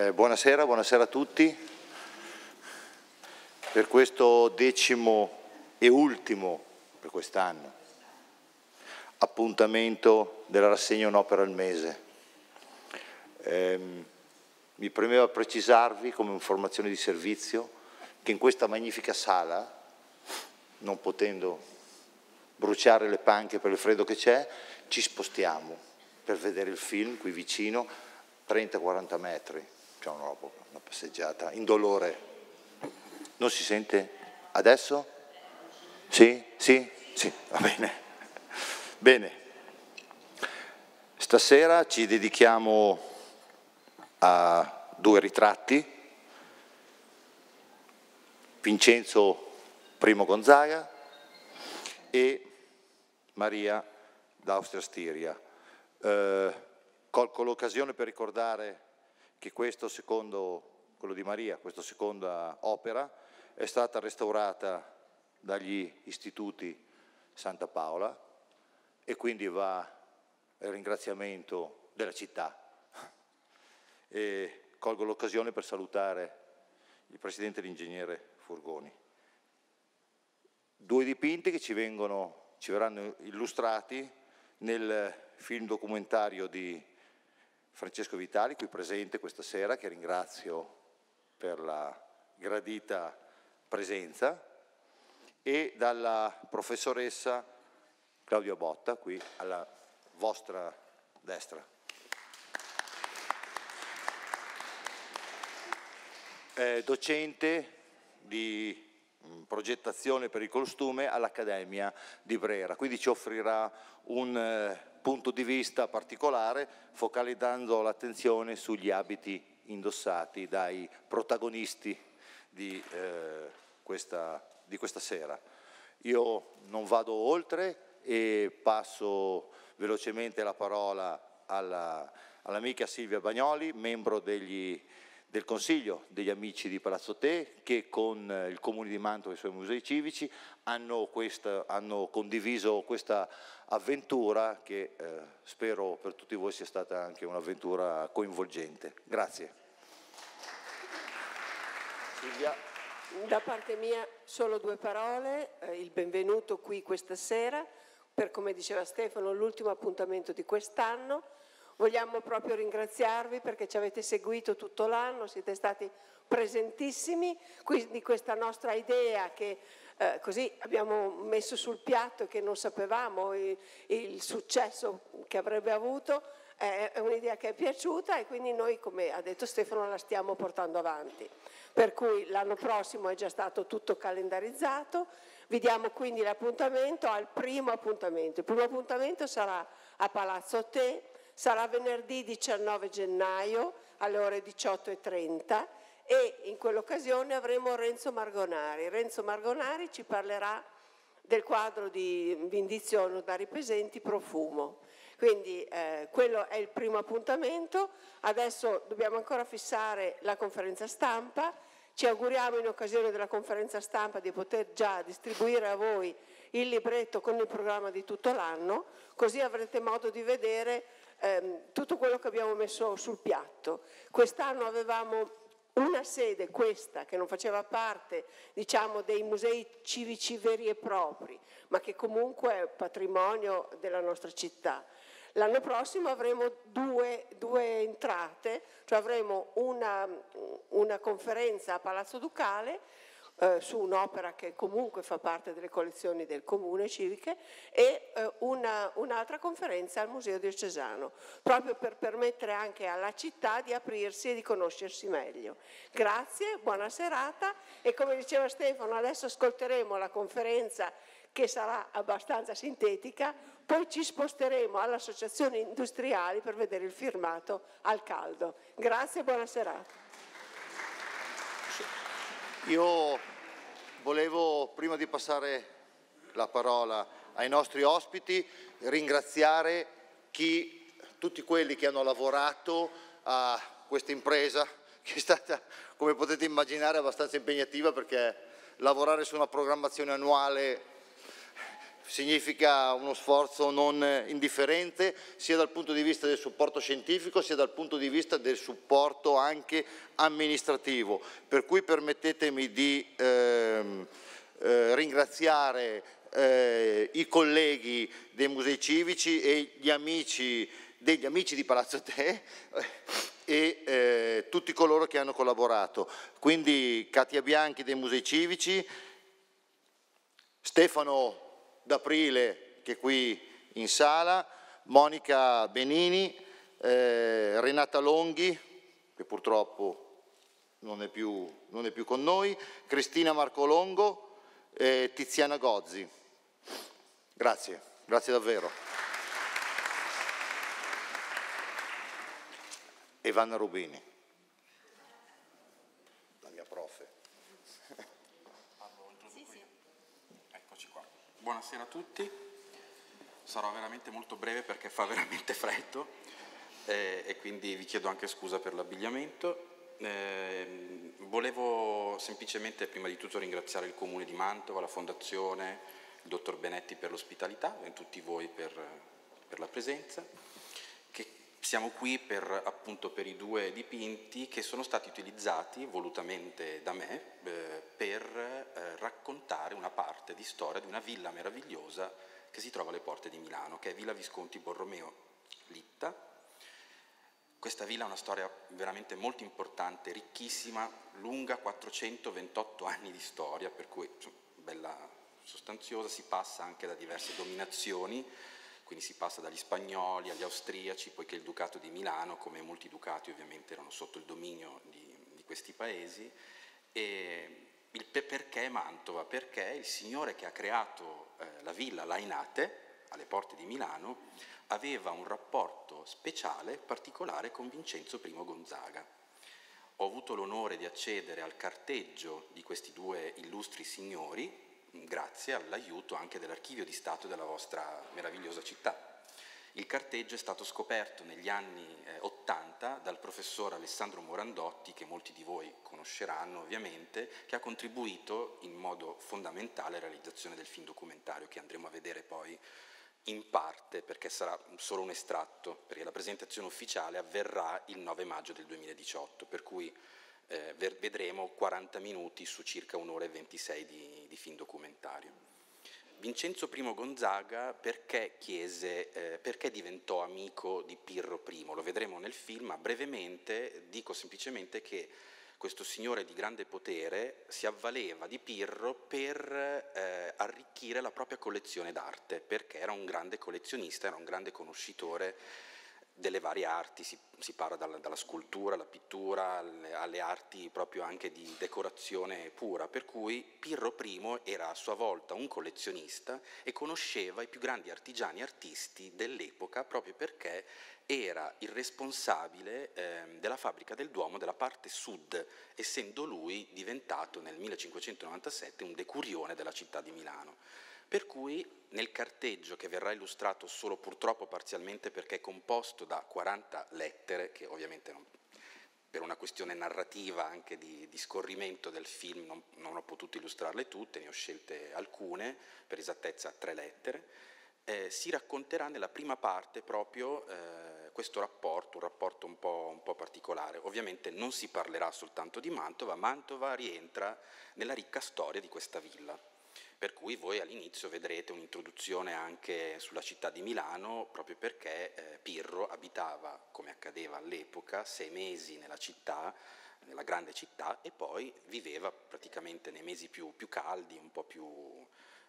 Eh, buonasera, buonasera a tutti. Per questo decimo e ultimo per quest'anno appuntamento della rassegna Un'opera al mese. Eh, mi premeva precisarvi come informazione di servizio che in questa magnifica sala, non potendo bruciare le panche per il freddo che c'è, ci spostiamo per vedere il film qui vicino, 30-40 metri facciamo una, una passeggiata, in dolore. Non si sente adesso? Sì? Sì? Sì, va bene. Bene. Stasera ci dedichiamo a due ritratti. Vincenzo I Gonzaga e Maria d'Austria Stiria. Eh, colgo l'occasione per ricordare che questo secondo, quello di Maria, questa seconda opera è stata restaurata dagli istituti Santa Paola e quindi va il ringraziamento della città. E colgo l'occasione per salutare il Presidente e l'Ingegnere Furgoni. Due dipinti che ci, vengono, ci verranno illustrati nel film documentario di Francesco Vitali, qui presente questa sera, che ringrazio per la gradita presenza, e dalla professoressa Claudia Botta, qui alla vostra destra. È docente di mm, progettazione per il costume all'Accademia di Brera, quindi ci offrirà un eh, punto di vista particolare, focalizzando l'attenzione sugli abiti indossati dai protagonisti di, eh, questa, di questa sera. Io non vado oltre e passo velocemente la parola alla, all'amica Silvia Bagnoli, membro degli del Consiglio degli amici di Palazzo Te che con eh, il Comune di Mantova e i suoi musei civici hanno, questa, hanno condiviso questa avventura che eh, spero per tutti voi sia stata anche un'avventura coinvolgente. Grazie. Silvia. Da parte mia solo due parole, eh, il benvenuto qui questa sera per come diceva Stefano l'ultimo appuntamento di quest'anno Vogliamo proprio ringraziarvi perché ci avete seguito tutto l'anno, siete stati presentissimi, quindi questa nostra idea che eh, così abbiamo messo sul piatto e che non sapevamo il, il successo che avrebbe avuto, è un'idea che è piaciuta e quindi noi, come ha detto Stefano, la stiamo portando avanti. Per cui l'anno prossimo è già stato tutto calendarizzato, vi diamo quindi l'appuntamento al primo appuntamento. Il primo appuntamento sarà a Palazzo Te sarà venerdì 19 gennaio alle ore 18.30 e in quell'occasione avremo Renzo Margonari. Renzo Margonari ci parlerà del quadro di Vindiziono Notari Ripesenti Profumo. Quindi eh, quello è il primo appuntamento, adesso dobbiamo ancora fissare la conferenza stampa, ci auguriamo in occasione della conferenza stampa di poter già distribuire a voi il libretto con il programma di tutto l'anno, così avrete modo di vedere ehm, tutto quello che abbiamo messo sul piatto. Quest'anno avevamo una sede, questa, che non faceva parte diciamo, dei musei civici veri e propri, ma che comunque è patrimonio della nostra città. L'anno prossimo avremo due, due entrate, cioè avremo una, una conferenza a Palazzo Ducale eh, su un'opera che comunque fa parte delle collezioni del comune civiche e eh, una, un'altra conferenza al Museo Diocesano, proprio per permettere anche alla città di aprirsi e di conoscersi meglio. Grazie, buona serata e come diceva Stefano adesso ascolteremo la conferenza che sarà abbastanza sintetica, poi ci sposteremo all'Associazione Industriali per vedere il firmato al caldo. Grazie e buona serata. Io volevo, prima di passare la parola ai nostri ospiti, ringraziare chi, tutti quelli che hanno lavorato a questa impresa, che è stata, come potete immaginare, abbastanza impegnativa perché lavorare su una programmazione annuale significa uno sforzo non eh, indifferente sia dal punto di vista del supporto scientifico sia dal punto di vista del supporto anche amministrativo, per cui permettetemi di ehm, eh, ringraziare eh, i colleghi dei musei civici e gli amici degli amici di Palazzo Te eh, e eh, tutti coloro che hanno collaborato. Quindi Katia Bianchi dei Musei Civici, Stefano d'aprile che è qui in sala, Monica Benini, eh, Renata Longhi, che purtroppo non è, più, non è più, con noi, Cristina Marcolongo e Tiziana Gozzi. Grazie, grazie davvero. E Vanna Rubini. Buonasera a tutti, sarò veramente molto breve perché fa veramente freddo eh, e quindi vi chiedo anche scusa per l'abbigliamento. Eh, volevo semplicemente prima di tutto ringraziare il Comune di Mantova, la Fondazione, il Dottor Benetti per l'ospitalità e tutti voi per, per la presenza. Siamo qui per, appunto, per i due dipinti che sono stati utilizzati volutamente da me eh, per eh, raccontare una parte di storia di una villa meravigliosa che si trova alle porte di Milano, che è Villa Visconti Borromeo Litta. Questa villa ha una storia veramente molto importante, ricchissima, lunga 428 anni di storia, per cui cioè, bella sostanziosa, si passa anche da diverse dominazioni quindi si passa dagli spagnoli agli austriaci, poiché il Ducato di Milano, come molti ducati ovviamente erano sotto il dominio di, di questi paesi, e il pe- perché Mantova? Perché il signore che ha creato eh, la villa Lainate, alle porte di Milano, aveva un rapporto speciale, particolare con Vincenzo I Gonzaga. Ho avuto l'onore di accedere al carteggio di questi due illustri signori, grazie all'aiuto anche dell'archivio di Stato della vostra meravigliosa città. Il carteggio è stato scoperto negli anni 80 eh, dal professor Alessandro Morandotti, che molti di voi conosceranno ovviamente, che ha contribuito in modo fondamentale alla realizzazione del film documentario che andremo a vedere poi in parte perché sarà solo un estratto, perché la presentazione ufficiale avverrà il 9 maggio del 2018, per cui eh, vedremo 40 minuti su circa un'ora e 26 di, di film documentario. Vincenzo I Gonzaga perché, chiese, eh, perché diventò amico di Pirro I? Lo vedremo nel film, ma brevemente dico semplicemente che questo signore di grande potere si avvaleva di Pirro per eh, arricchire la propria collezione d'arte, perché era un grande collezionista, era un grande conoscitore delle varie arti, si, si parla dalla, dalla, scultura, alla pittura, alle, alle, arti proprio anche di decorazione pura, per cui Pirro I era a sua volta un collezionista e conosceva i più grandi artigiani artisti dell'epoca proprio perché era il responsabile eh, della fabbrica del Duomo della parte sud, essendo lui diventato nel 1597 un decurione della città di Milano. Per cui nel carteggio che verrà illustrato solo purtroppo parzialmente perché è composto da 40 lettere, che ovviamente non, per una questione narrativa anche di, di scorrimento del film non, non, ho potuto illustrarle tutte, ne ho scelte alcune, per esattezza tre lettere, eh, si racconterà nella prima parte proprio eh, questo rapporto, un rapporto un po', un po' particolare. Ovviamente non si parlerà soltanto di Mantova, Mantova rientra nella ricca storia di questa villa per cui voi all'inizio vedrete un'introduzione anche sulla città di Milano, proprio perché eh, Pirro abitava, come accadeva all'epoca, sei mesi nella città, nella grande città, e poi viveva praticamente nei mesi più, più caldi, un po' più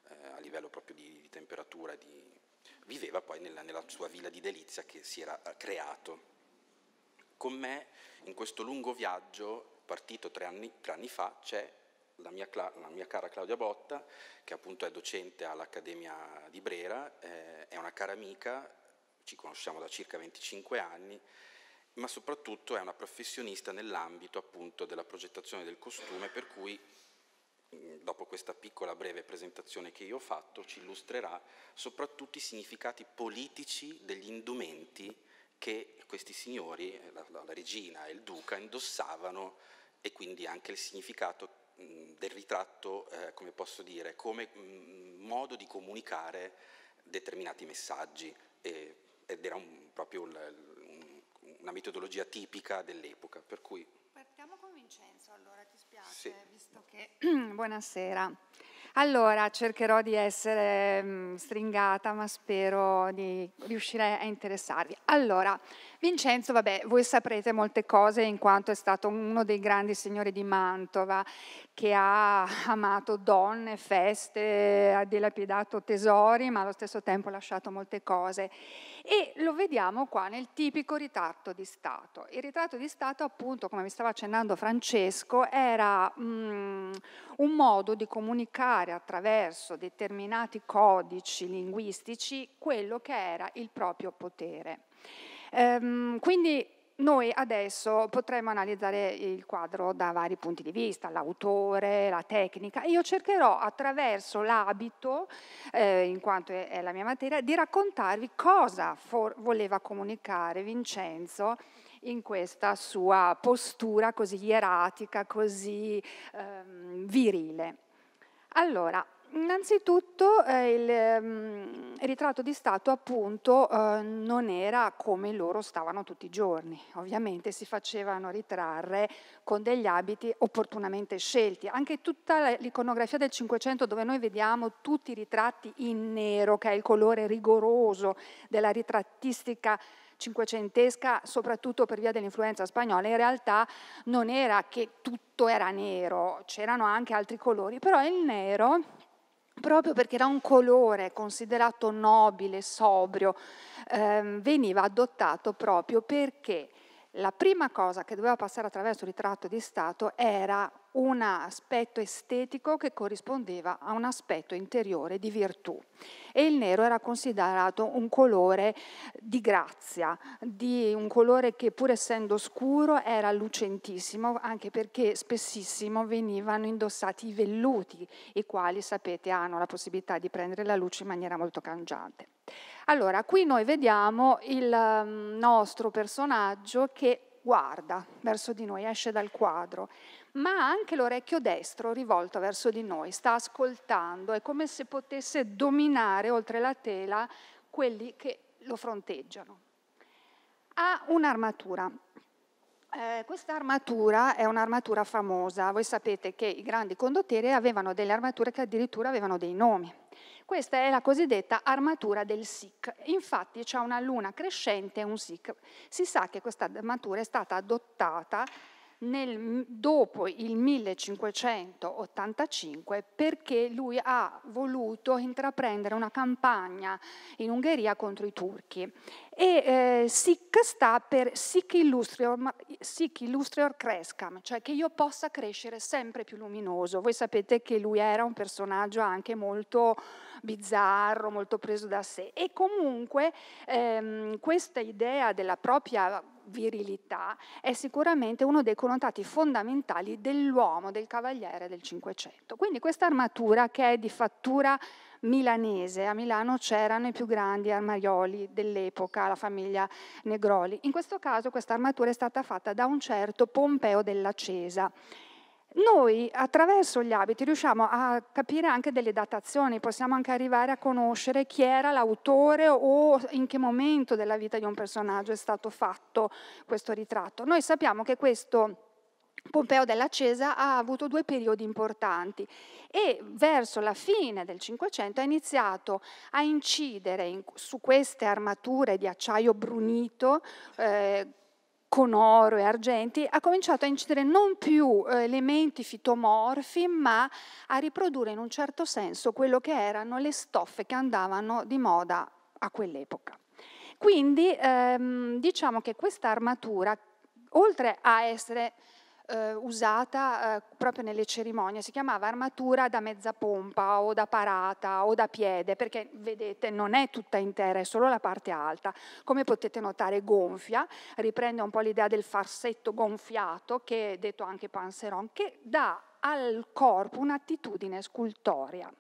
eh, a livello proprio di, di temperatura, di... viveva poi nella, nella sua villa di Delizia che si era eh, creato. Con me in questo lungo viaggio, partito tre anni, tre anni fa, c'è la mia, la mia, cara Claudia Botta, che appunto è docente all'Accademia di Brera, eh, è una cara amica, ci conosciamo da circa 25 anni, ma soprattutto è una professionista nell'ambito appunto della progettazione del costume, per cui dopo questa piccola breve presentazione che io ho fatto, ci illustrerà soprattutto i significati politici degli indumenti che questi signori, eh, la, la regina e il duca, indossavano e quindi anche il significato Mm, del ritratto, eh, come posso dire, come mm, modo di comunicare determinati messaggi e, ed era un, proprio un, una metodologia tipica dell'epoca. Per cui... Partiamo con Vincenzo, allora ti spiace, sì. visto che... Buonasera. Allora, cercherò di essere mh, mm, stringata, ma spero di riuscire a interessarvi. Allora, Vincenzo, vabbè, voi saprete molte cose in quanto è stato uno dei grandi signori di Mantova che ha amato donne, feste, ha dilapidato tesori, ma allo stesso tempo ha lasciato molte cose. E lo vediamo qua nel tipico ritratto di Stato. Il ritratto di Stato, appunto, come mi stava accennando Francesco, era mm, un modo di comunicare attraverso determinati codici linguistici quello che era il proprio potere. Ehm, quindi noi adesso potremmo analizzare il quadro da vari punti di vista, l'autore, la tecnica. Io cercherò attraverso l'abito, eh, in quanto è, la mia materia, di raccontarvi cosa for- voleva comunicare Vincenzo in questa sua postura così ieratica, così ehm, virile. Allora, Innanzitutto eh, il um, ritratto di Stato appunto eh, non era come loro stavano tutti i giorni, ovviamente si facevano ritrarre con degli abiti opportunamente scelti, anche tutta l'iconografia del Cinquecento dove noi vediamo tutti i ritratti in nero che è il colore rigoroso della ritrattistica cinquecentesca, soprattutto per via dell'influenza spagnola, in realtà non era che tutto era nero, c'erano anche altri colori, però il nero proprio perché era un colore considerato nobile, sobrio, ehm, veniva adottato proprio perché la prima cosa che doveva passare attraverso il ritratto di Stato era un aspetto estetico che corrispondeva a un aspetto interiore di virtù e il nero era considerato un colore di grazia, di un colore che pur essendo scuro era lucentissimo anche perché spessissimo venivano indossati i velluti, i quali sapete hanno la possibilità di prendere la luce in maniera molto cangiante. Allora, qui noi vediamo il mm, nostro personaggio che guarda verso di noi, esce dal quadro ma ha anche l'orecchio destro rivolto verso di noi, sta ascoltando, è come se potesse dominare oltre la tela quelli che lo fronteggiano. Ha un'armatura. Eh, questa armatura è un'armatura famosa, voi sapete che i grandi condottieri avevano delle armature che addirittura avevano dei nomi. Questa è la cosiddetta armatura del Sikh. Infatti c'è una luna crescente e un Sikh. Si sa che questa armatura è stata adottata nel, dopo il 1585 perché lui ha voluto intraprendere una campagna in Ungheria contro i turchi. E eh, SIC sta per SIC illustrior, sic illustrior Crescam, cioè che io possa crescere sempre più luminoso. Voi sapete che lui era un personaggio anche molto bizzarro, molto preso da sé. E comunque ehm, questa idea della propria virilità è sicuramente uno dei connotati fondamentali dell'uomo, del cavaliere del Cinquecento. Quindi questa armatura che è di fattura milanese, a Milano c'erano i più grandi armaioli dell'epoca, la famiglia Negroli. In questo caso questa armatura è stata fatta da un certo Pompeo della Cesa noi attraverso gli abiti riusciamo a capire anche delle datazioni, possiamo anche arrivare a conoscere chi era l'autore o in che momento della vita di un personaggio è stato fatto questo ritratto. Noi sappiamo che questo Pompeo della Cesa ha avuto due periodi importanti e verso la fine del Cinquecento ha iniziato a incidere in, su queste armature di acciaio brunito eh, con oro e argenti, ha cominciato a incidere non più eh, elementi fitomorfi, ma a riprodurre in un certo senso quello che erano le stoffe che andavano di moda a quell'epoca. Quindi ehm, diciamo che questa armatura, oltre a essere eh, usata eh, proprio nelle cerimonie, si chiamava armatura da mezza pompa o da parata o da piede, perché vedete non è tutta intera, è solo la parte alta. Come potete notare gonfia, riprende un po' l'idea del farsetto gonfiato, che è detto anche panseron, che dà al corpo un'attitudine scultoria.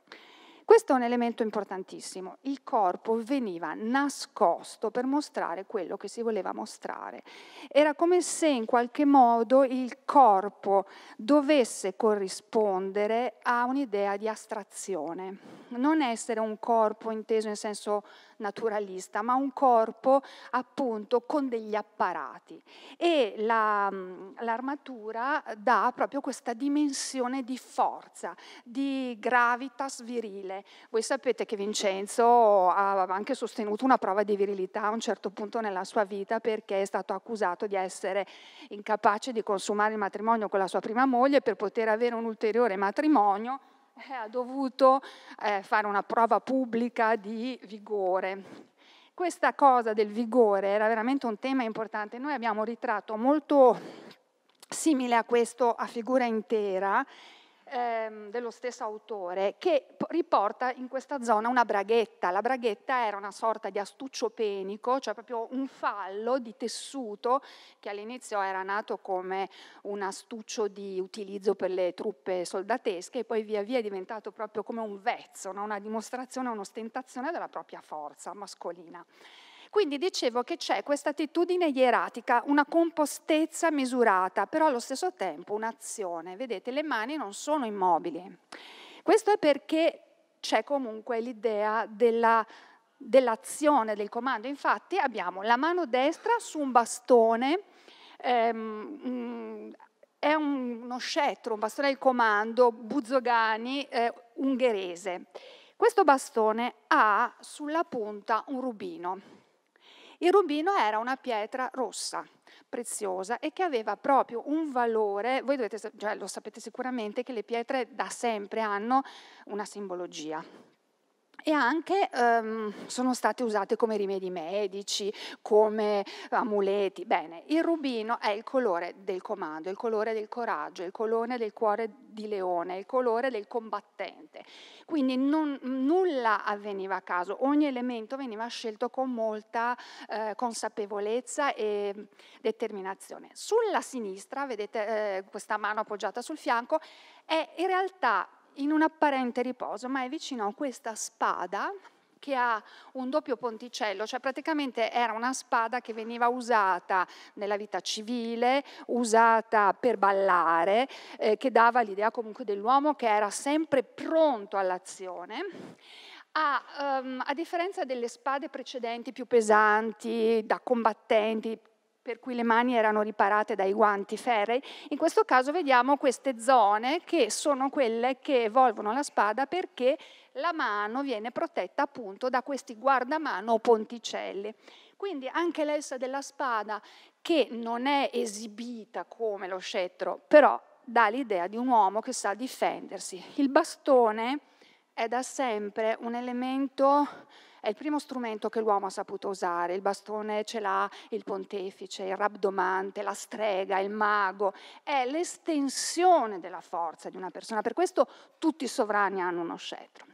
Questo è un elemento importantissimo. Il corpo veniva nascosto per mostrare quello che si voleva mostrare. Era come se in qualche modo il corpo dovesse corrispondere a un'idea di astrazione, non essere un corpo inteso in senso naturalista, ma un corpo appunto con degli apparati. E la, mm, l'armatura dà proprio questa dimensione di forza, di gravitas virile. Voi sapete che Vincenzo ha anche sostenuto una prova di virilità a un certo punto nella sua vita perché è stato accusato di essere incapace di consumare il matrimonio con la sua prima moglie per poter avere un ulteriore matrimonio eh, ha dovuto eh, fare una prova pubblica di vigore. Questa cosa del vigore era veramente un tema importante. Noi abbiamo ritratto molto simile a questo a figura intera ehm, dello stesso autore, che riporta in questa zona una braghetta. La braghetta era una sorta di astuccio penico, cioè proprio un fallo di tessuto che all'inizio era nato come un astuccio di utilizzo per le truppe soldatesche e poi via via è diventato proprio come un vezzo, no? una dimostrazione, un'ostentazione della propria forza mascolina. Quindi dicevo che c'è questa attitudine ieratica, una compostezza misurata, però allo stesso tempo un'azione. Vedete, le mani non sono immobili. Questo è perché c'è comunque l'idea della, dell'azione, del comando. Infatti abbiamo la mano destra su un bastone, ehm, mm, è un, uno scettro, un bastone del comando, Buzzogani, eh, ungherese. Questo bastone ha sulla punta un rubino il rubino era una pietra rossa, preziosa e che aveva proprio un valore, voi dovete, cioè, lo sapete sicuramente, che le pietre da sempre hanno una simbologia, e anche ehm, sono state usate come rimedi medici, come amuleti. Bene, il rubino è il colore del comando, il colore del coraggio, il colore del cuore di leone, il colore del combattente. Quindi non, nulla avveniva a caso, ogni elemento veniva scelto con molta eh, consapevolezza e determinazione. Sulla sinistra, vedete eh, questa mano appoggiata sul fianco, è in realtà in un apparente riposo, ma è vicino a questa spada che ha un doppio ponticello, cioè praticamente era una spada che veniva usata nella vita civile, usata per ballare, eh, che dava l'idea comunque dell'uomo che era sempre pronto all'azione. A, um, ehm, a differenza delle spade precedenti più pesanti, da combattenti, per cui le mani erano riparate dai guanti ferrei, in questo caso vediamo queste zone che sono quelle che evolvono la spada perché la mano viene protetta appunto da questi guardamano o ponticelli. Quindi anche l'essa della spada, che non è esibita come lo scettro, però dà l'idea di un uomo che sa difendersi. Il bastone è da sempre un elemento è il primo strumento che l'uomo ha saputo usare, il bastone ce l'ha il pontefice, il rabdomante, la strega, il mago, è l'estensione della forza di una persona, per questo tutti i sovrani hanno uno scettro.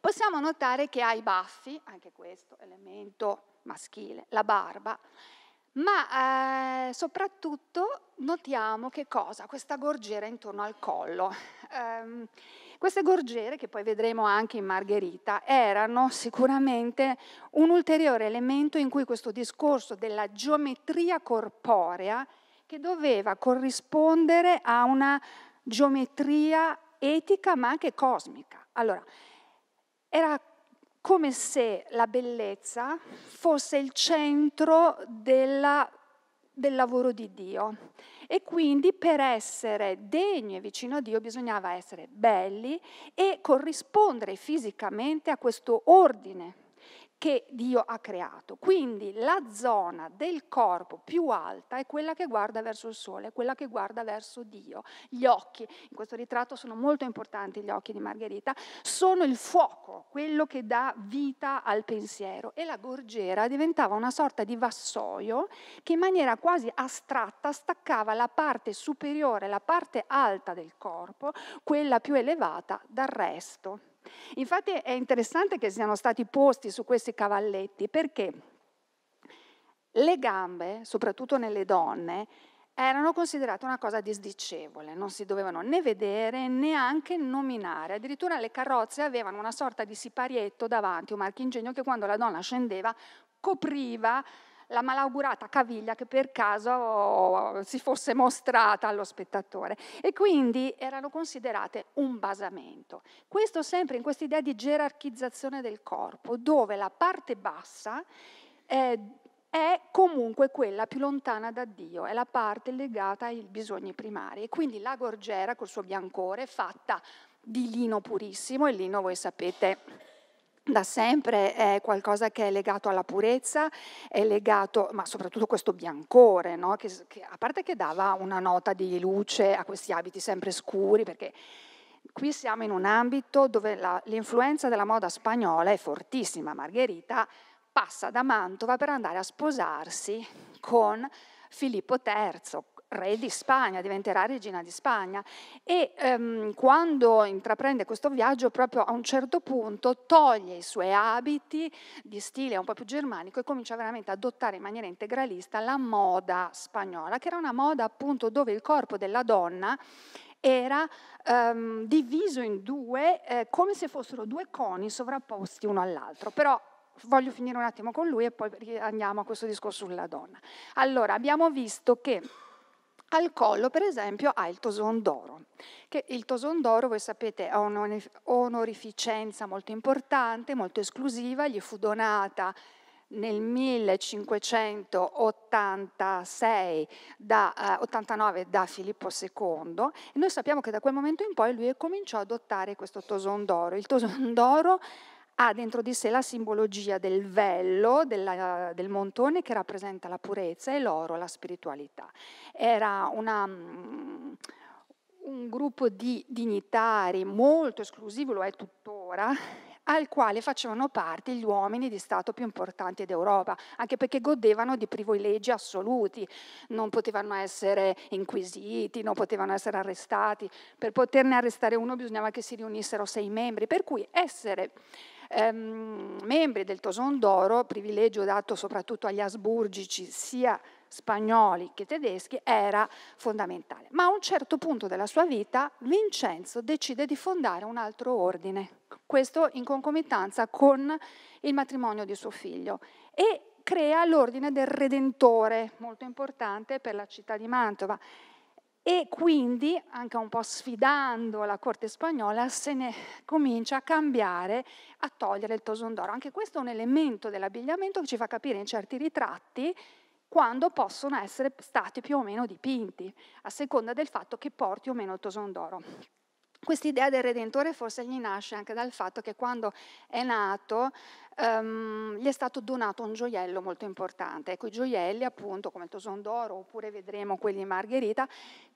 Possiamo notare che ha i baffi, anche questo elemento maschile, la barba, ma eh, soprattutto notiamo che cosa? Questa gorgiera intorno al collo. Eh, queste gorgiere, che poi vedremo anche in Margherita, erano sicuramente un ulteriore elemento in cui questo discorso della geometria corporea che doveva corrispondere a una geometria etica ma anche cosmica. Allora, era come se la bellezza fosse il centro della, del lavoro di Dio e quindi per essere degni e vicino a Dio bisognava essere belli e corrispondere fisicamente a questo ordine che Dio ha creato. Quindi la zona del corpo più alta è quella che guarda verso il sole, quella che guarda verso Dio. Gli occhi, in questo ritratto sono molto importanti gli occhi di Margherita, sono il fuoco, quello che dà vita al pensiero e la gorgiera diventava una sorta di vassoio che in maniera quasi astratta staccava la parte superiore, la parte alta del corpo, quella più elevata dal resto. Infatti è interessante che siano stati posti su questi cavalletti perché le gambe, soprattutto nelle donne, erano considerate una cosa disdicevole, non si dovevano né vedere né anche nominare. Addirittura le carrozze avevano una sorta di siparietto davanti, un marchingegno che quando la donna scendeva copriva la malaugurata caviglia che per caso si fosse mostrata allo spettatore e quindi erano considerate un basamento. Questo sempre in quest'idea di gerarchizzazione del corpo, dove la parte bassa eh, è comunque quella più lontana da Dio, è la parte legata ai bisogni primari. E quindi la gorgiera col suo biancore è fatta di lino purissimo, e lino voi sapete da sempre è qualcosa che è legato alla purezza, è legato, ma soprattutto questo biancore, no? che, che, a parte che dava una nota di luce a questi abiti sempre scuri, perché qui siamo in un ambito dove la, l'influenza della moda spagnola è fortissima. Margherita passa da Mantova per andare a sposarsi con Filippo III, re di Spagna, diventerà regina di Spagna e ehm, quando intraprende questo viaggio proprio a un certo punto toglie i suoi abiti di stile un po' più germanico e comincia veramente ad adottare in maniera integralista la moda spagnola, che era una moda appunto dove il corpo della donna era ehm, diviso in due eh, come se fossero due coni sovrapposti uno all'altro, però voglio finire un attimo con lui e poi andiamo a questo discorso sulla donna. Allora, abbiamo visto che al collo, per esempio, ha il toson d'oro, che il toson d'oro, voi sapete, ha un'onorificenza molto importante, molto esclusiva, gli fu donata nel 1586 da, eh, 89 da Filippo II e noi sappiamo che da quel momento in poi lui cominciò ad adottare questo toson d'oro. Il toson d'oro ha dentro di sé la simbologia del vello, della, del montone che rappresenta la purezza e l'oro, la spiritualità. Era una, mm, un gruppo di dignitari molto esclusivo, lo è tuttora, al quale facevano parte gli uomini di Stato più importanti d'Europa, anche perché godevano di privilegi assoluti, non potevano essere inquisiti, non potevano essere arrestati, per poterne arrestare uno bisognava che si riunissero sei membri, per cui essere ehm, membri del Toson d'Oro, privilegio dato soprattutto agli asburgici sia spagnoli che tedeschi era fondamentale. Ma a un certo punto della sua vita Vincenzo decide di fondare un altro ordine, questo in concomitanza con il matrimonio di suo figlio e crea l'ordine del Redentore, molto importante per la città di Mantova e quindi, anche un po' sfidando la corte spagnola, se ne comincia a cambiare, a togliere il toson d'oro. Anche questo è un elemento dell'abbigliamento che ci fa capire in certi ritratti quando possono essere stati più o meno dipinti, a seconda del fatto che porti o meno il toson d'oro. Quest'idea del Redentore forse gli nasce anche dal fatto che quando è nato um, gli è stato donato un gioiello molto importante. Ecco, i gioielli appunto come il toson d'oro oppure vedremo quelli di Margherita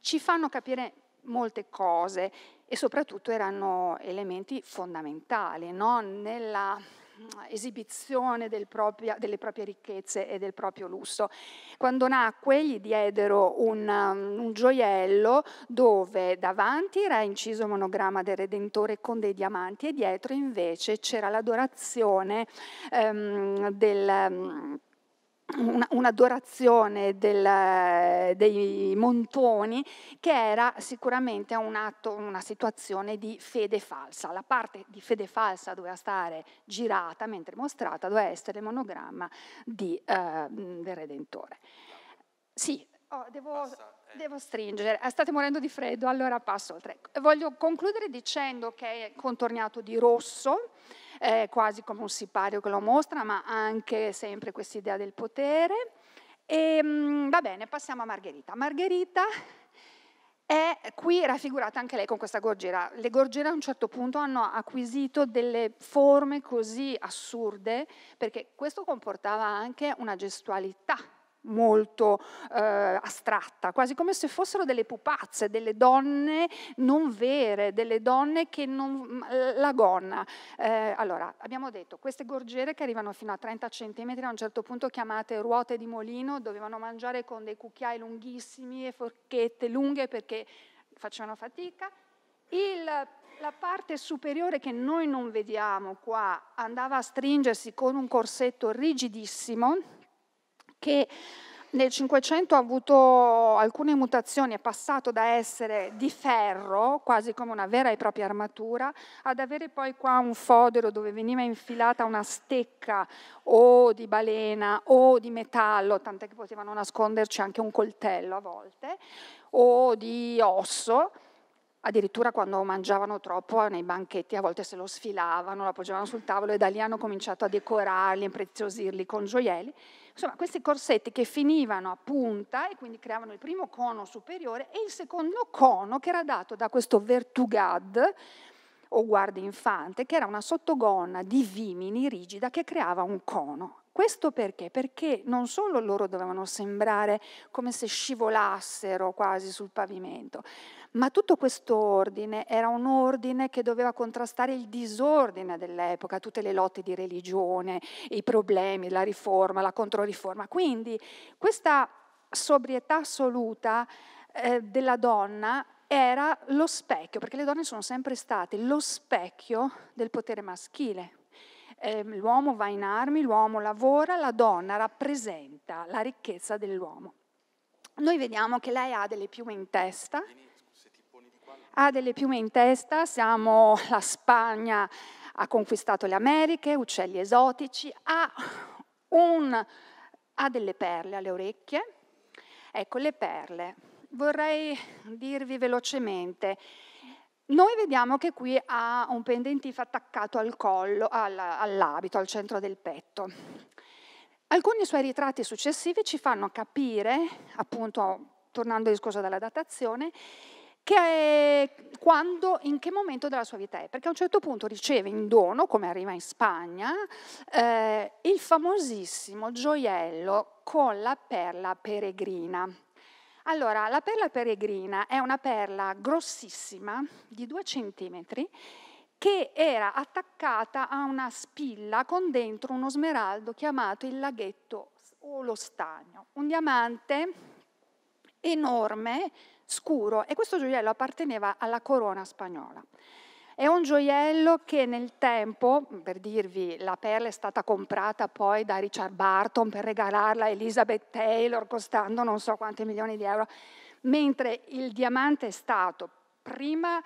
ci fanno capire molte cose e soprattutto erano elementi fondamentali no? nella esibizione del propria, delle proprie ricchezze e del proprio lusso. Quando nacque gli diedero un, um, un gioiello dove davanti era inciso il monogramma del Redentore con dei diamanti e dietro invece c'era l'adorazione ehm, del um, un'adorazione del, dei montoni che era sicuramente un atto, una situazione di fede falsa. La parte di fede falsa doveva stare girata, mentre mostrata doveva essere il monogramma di, eh, del Redentore. Sì, oh, devo, eh. devo, stringere, eh, state morendo di freddo, allora passo oltre. Voglio concludere dicendo che è contorniato di rosso eh, quasi come un sipario che lo mostra, ma anche sempre questa idea del potere. E, ehm, mh, va bene, passiamo a Margherita. Margherita è qui raffigurata anche lei con questa gorgiera. Le gorgiere a un certo punto hanno acquisito delle forme così assurde, perché questo comportava anche una gestualità molto eh, astratta, quasi come se fossero delle pupazze, delle donne non vere, delle donne che non... la gonna. Eh, allora, abbiamo detto, queste gorgiere che arrivano fino a 30 cm a un certo punto chiamate ruote di molino, dovevano mangiare con dei cucchiai lunghissimi e forchette lunghe perché facevano fatica. Il, la parte superiore che noi non vediamo qua andava a stringersi con un corsetto rigidissimo, che nel Cinquecento ha avuto alcune mutazioni, è passato da essere di ferro, quasi come una vera e propria armatura, ad avere poi qua un fodero dove veniva infilata una stecca o di balena o di metallo, tant'è che potevano nasconderci anche un coltello a volte, o di osso. Addirittura quando mangiavano troppo nei banchetti a volte se lo sfilavano, lo appoggiavano sul tavolo e da lì hanno cominciato a decorarli, impreziosirli con gioielli. Insomma, questi corsetti che finivano a punta e quindi creavano il primo cono superiore e il secondo cono che era dato da questo vertugad o guarda infante, che era una sottogonna di vimini rigida che creava un cono. Questo perché? Perché non solo loro dovevano sembrare come se scivolassero quasi sul pavimento, ma tutto questo ordine era un ordine che doveva contrastare il disordine dell'epoca, tutte le lotte di religione, i problemi, la riforma, la controriforma. Quindi questa sobrietà assoluta eh, della donna era lo specchio, perché le donne sono sempre state lo specchio del potere maschile, eh, l'uomo va in armi, l'uomo lavora, la donna rappresenta la ricchezza dell'uomo. Noi vediamo che lei ha delle piume in testa, ha delle piume in testa, siamo la Spagna, ha conquistato le Americhe, uccelli esotici, ha, un, ha delle perle alle orecchie. Ecco, le perle. Vorrei dirvi velocemente noi vediamo che qui ha un pendentif attaccato al collo, all'abito, al centro del petto. Alcuni suoi ritratti successivi ci fanno capire, appunto, tornando al discorso della datazione, che quando, in che momento della sua vita è, perché a un certo punto riceve in dono, come arriva in Spagna, eh, il famosissimo gioiello con la perla peregrina, allora, la perla peregrina è una perla grossissima di 2 cm che era attaccata a una spilla con dentro uno smeraldo chiamato il laghetto o lo stagno, un diamante enorme, scuro, e questo gioiello apparteneva alla corona spagnola. È un gioiello che nel tempo, per dirvi, la perla è stata comprata poi da Richard Barton per regalarla a Elizabeth Taylor costando non so quanti milioni di euro, mentre il diamante è stato prima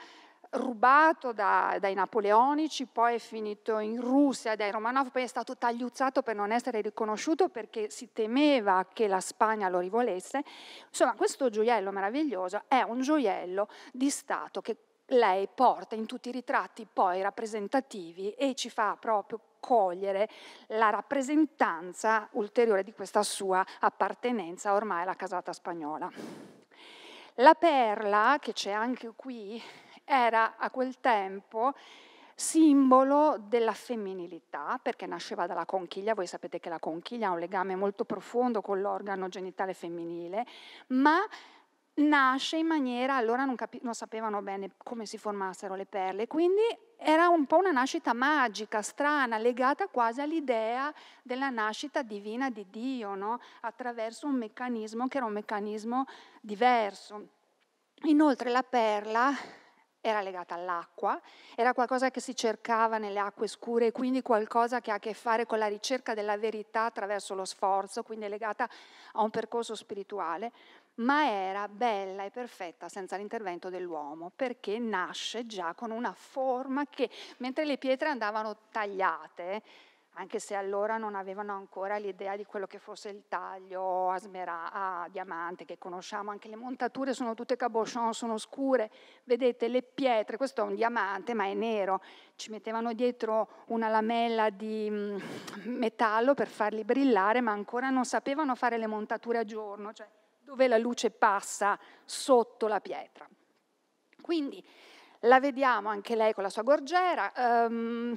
rubato da, dai napoleonici, poi è finito in Russia dai Romanov, poi è stato tagliuzzato per non essere riconosciuto perché si temeva che la Spagna lo rivolesse. Insomma, questo gioiello meraviglioso è un gioiello di Stato che lei porta in tutti i ritratti poi rappresentativi e ci fa proprio cogliere la rappresentanza ulteriore di questa sua appartenenza ormai alla casata spagnola. La perla, che c'è anche qui, era a quel tempo simbolo della femminilità, perché nasceva dalla conchiglia, voi sapete che la conchiglia ha un legame molto profondo con l'organo genitale femminile, ma nasce in maniera, allora non, capi- non sapevano bene come si formassero le perle, quindi era un po' una nascita magica, strana, legata quasi all'idea della nascita divina di Dio, no? attraverso un meccanismo che era un meccanismo diverso. Inoltre la perla era legata all'acqua, era qualcosa che si cercava nelle acque scure, e quindi qualcosa che ha a che fare con la ricerca della verità attraverso lo sforzo, quindi legata a un percorso spirituale ma era bella e perfetta senza l'intervento dell'uomo, perché nasce già con una forma che, mentre le pietre andavano tagliate, anche se allora non avevano ancora l'idea di quello che fosse il taglio a, smera, a diamante che conosciamo, anche le montature sono tutte cabochon, sono scure, vedete le pietre, questo è un diamante ma è nero, ci mettevano dietro una lamella di mm, metallo per farli brillare ma ancora non sapevano fare le montature a giorno, cioè dove la luce passa sotto la pietra. Quindi la vediamo anche lei con la sua gorgiera. Um,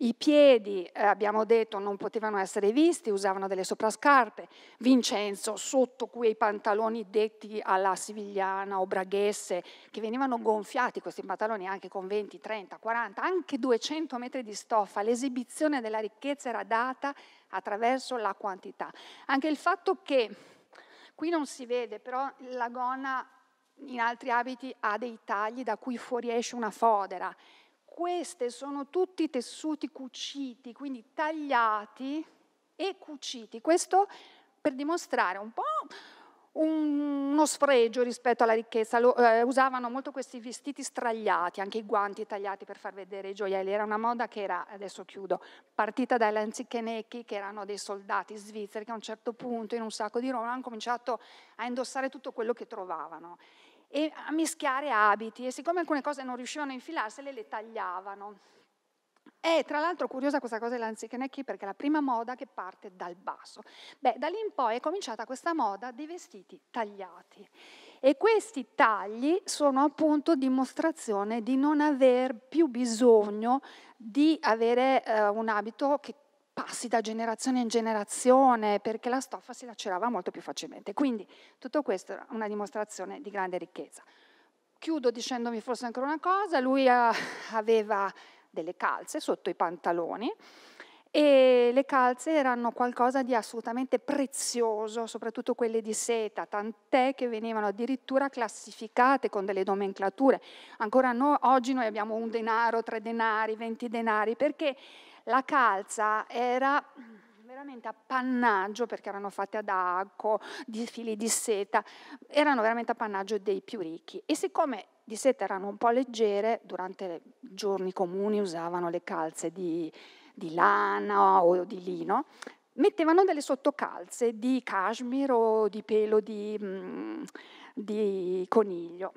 i piedi, eh, abbiamo detto, non potevano essere visti, usavano delle soprascarpe. Vincenzo, sotto quei pantaloni detti alla sivigliana o braghesse, che venivano gonfiati, questi pantaloni anche con 20, 30, 40, anche 200 metri di stoffa, l'esibizione della ricchezza era data attraverso la quantità. Anche il fatto che Qui non si vede, però la gonna in altri abiti ha dei tagli da cui fuoriesce una fodera. Queste sono tutti tessuti cuciti, quindi tagliati e cuciti. Questo per dimostrare un po' un, uno sfregio rispetto alla ricchezza. Lo, eh, usavano molto questi vestiti stragliati, anche i guanti tagliati per far vedere i gioielli. Era una moda che era, adesso chiudo, partita dai lanzichenecchi che erano dei soldati svizzeri che a un certo punto in un sacco di Roma hanno cominciato a indossare tutto quello che trovavano e a mischiare abiti e siccome alcune cose non riuscivano a infilarsele le tagliavano è tra l'altro curiosa questa cosa dell'anzicanecchi perché è la prima moda che parte dal basso. Beh, da lì in poi è cominciata questa moda dei vestiti tagliati e questi tagli sono appunto dimostrazione di non aver più bisogno di avere eh, un abito che passi da generazione in generazione perché la stoffa si lacerava molto più facilmente. Quindi tutto questo è una dimostrazione di grande ricchezza. Chiudo dicendomi forse ancora una cosa, lui eh, aveva delle calze sotto i pantaloni e le calze erano qualcosa di assolutamente prezioso, soprattutto quelle di seta, tant'è che venivano addirittura classificate con delle nomenclature. Ancora no, oggi noi abbiamo un denaro, tre denari, venti denari, perché la calza era veramente appannaggio, perché erano fatte ad acqua, di fili di seta, erano veramente appannaggio dei più ricchi. E siccome di seta erano un po' leggere, durante i giorni comuni usavano le calze di, di lana o di lino, mettevano delle sottocalze di cashmere o di pelo di, mm, di coniglio.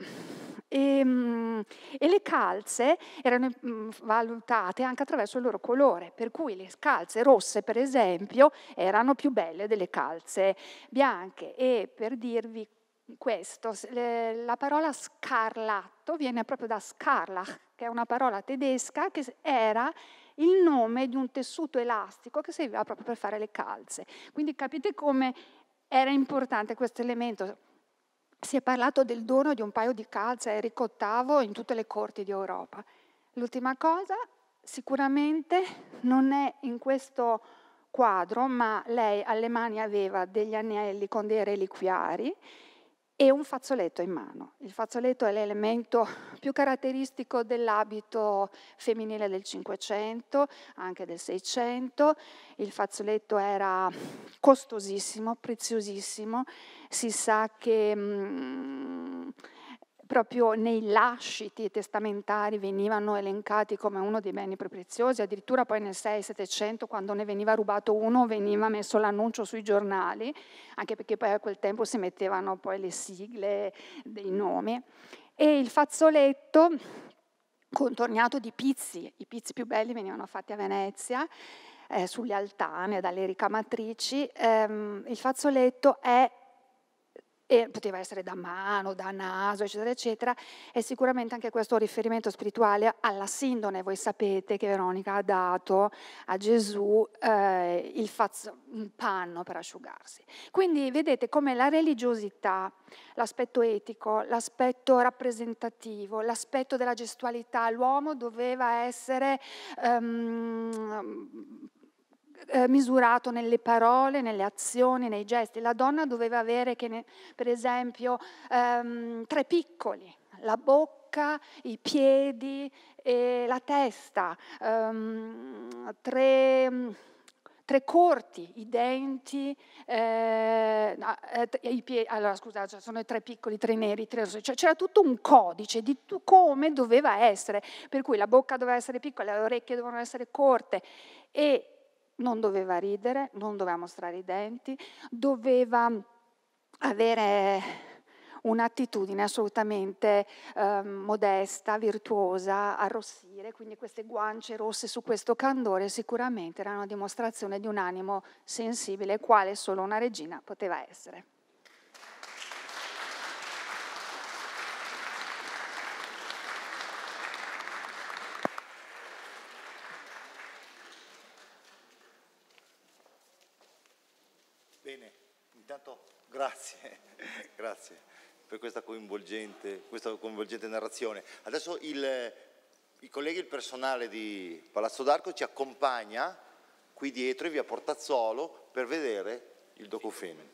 E, ehm, e, le calze erano mm, valutate anche attraverso il loro colore, per cui le calze rosse, per esempio, erano più belle delle calze bianche. E per dirvi questo. La parola scarlatto viene proprio da scarlach, che è una parola tedesca che era il nome di un tessuto elastico che serviva proprio per fare le calze. Quindi capite come era importante questo elemento. Si è parlato del dono di un paio di calze a Enrico VIII in tutte le corti di Europa. L'ultima cosa, sicuramente non è in questo quadro, ma lei alle mani aveva degli anelli con dei reliquiari e un fazzoletto in mano. Il fazzoletto è l'elemento più caratteristico dell'abito femminile del Cinquecento, anche del Seicento. Il fazzoletto era costosissimo, preziosissimo. Si sa che... Mh, mm, proprio nei lasciti testamentari venivano elencati come uno dei beni più preziosi, addirittura poi nel 6-700 quando ne veniva rubato uno veniva messo l'annuncio sui giornali, anche perché poi a quel tempo si mettevano poi le sigle dei nomi. E il fazzoletto contorniato di pizzi, i pizzi più belli venivano fatti a Venezia, eh, sulle altane, dalle ricamatrici, ehm, il fazzoletto è e poteva essere da mano, da naso, eccetera, eccetera, e sicuramente anche questo riferimento spirituale alla sindone, voi sapete che Veronica ha dato a Gesù eh, il, fazzo, un panno per asciugarsi. Quindi vedete come la religiosità, l'aspetto etico, l'aspetto rappresentativo, l'aspetto della gestualità, l'uomo doveva essere... Um, eh, misurato nelle parole, nelle azioni, nei gesti. La donna doveva avere, ne, per esempio, ehm, tre piccoli, la bocca, i piedi e la testa, ehm, tre, tre, corti, i denti, eh, no, ah, eh, i piedi, allora scusate, cioè, sono i tre piccoli, tre neri, tre rossi, cioè, c'era tutto un codice di come doveva essere, per cui la bocca doveva essere piccola, le orecchie dovevano essere corte e non doveva ridere, non doveva mostrare i denti, doveva avere un'attitudine assolutamente eh, modesta, virtuosa, arrossire, quindi queste guance rosse su questo candore sicuramente erano una dimostrazione di un animo sensibile, quale solo una regina poteva essere. grazie, grazie per questa coinvolgente, questa coinvolgente narrazione. Adesso il, i colleghi, il personale di Palazzo d'Arco ci accompagna qui dietro e via Portazzolo per vedere il docufilm.